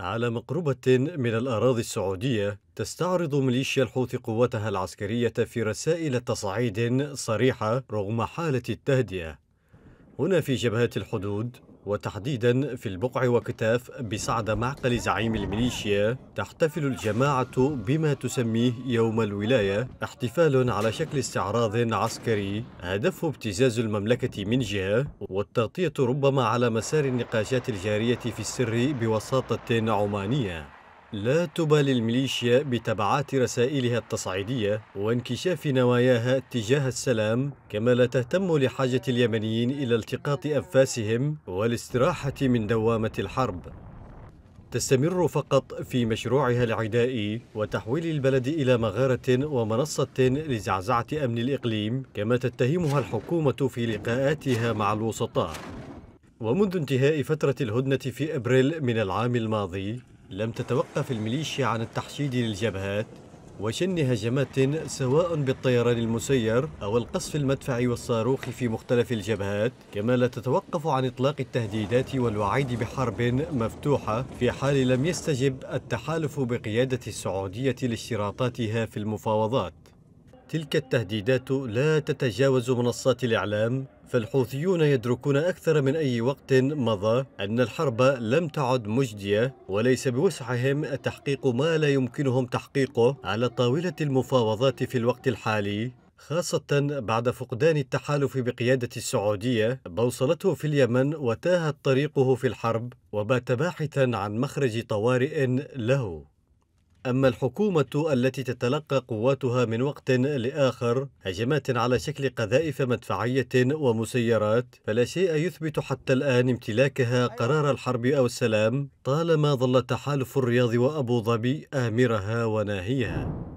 على مقربة من الأراضي السعودية تستعرض ميليشيا الحوثي قوتها العسكرية في رسائل تصعيد صريحة رغم حالة التهدئة هنا في جبهات الحدود وتحديدا في البقع وكتاف بصعد معقل زعيم الميليشيا تحتفل الجماعة بما تسميه يوم الولاية احتفال على شكل استعراض عسكري هدفه ابتزاز المملكة من جهة والتغطية ربما على مسار النقاشات الجارية في السر بوساطة عمانية لا تبالي الميليشيا بتبعات رسائلها التصعيدية وانكشاف نواياها تجاه السلام كما لا تهتم لحاجة اليمنيين إلى التقاط أنفاسهم والاستراحة من دوامة الحرب تستمر فقط في مشروعها العدائي وتحويل البلد إلى مغارة ومنصة لزعزعة أمن الإقليم كما تتهمها الحكومة في لقاءاتها مع الوسطاء ومنذ انتهاء فترة الهدنة في أبريل من العام الماضي لم تتوقف الميليشيا عن التحشيد للجبهات وشن هجمات سواء بالطيران المسير أو القصف المدفعي والصاروخ في مختلف الجبهات كما لا تتوقف عن إطلاق التهديدات والوعيد بحرب مفتوحة في حال لم يستجب التحالف بقيادة السعودية لاشتراطاتها في المفاوضات تلك التهديدات لا تتجاوز منصات الإعلام فالحوثيون يدركون أكثر من أي وقت مضى أن الحرب لم تعد مجدية وليس بوسعهم تحقيق ما لا يمكنهم تحقيقه على طاولة المفاوضات في الوقت الحالي خاصة بعد فقدان التحالف بقيادة السعودية بوصلته في اليمن وتاهت طريقه في الحرب وبات باحثا عن مخرج طوارئ له أما الحكومة التي تتلقى قواتها من وقت لآخر هجمات على شكل قذائف مدفعية ومسيرات فلا شيء يثبت حتى الآن امتلاكها أيوة. قرار الحرب أو السلام طالما ظل تحالف الرياض وأبو ظبي آمرها وناهيها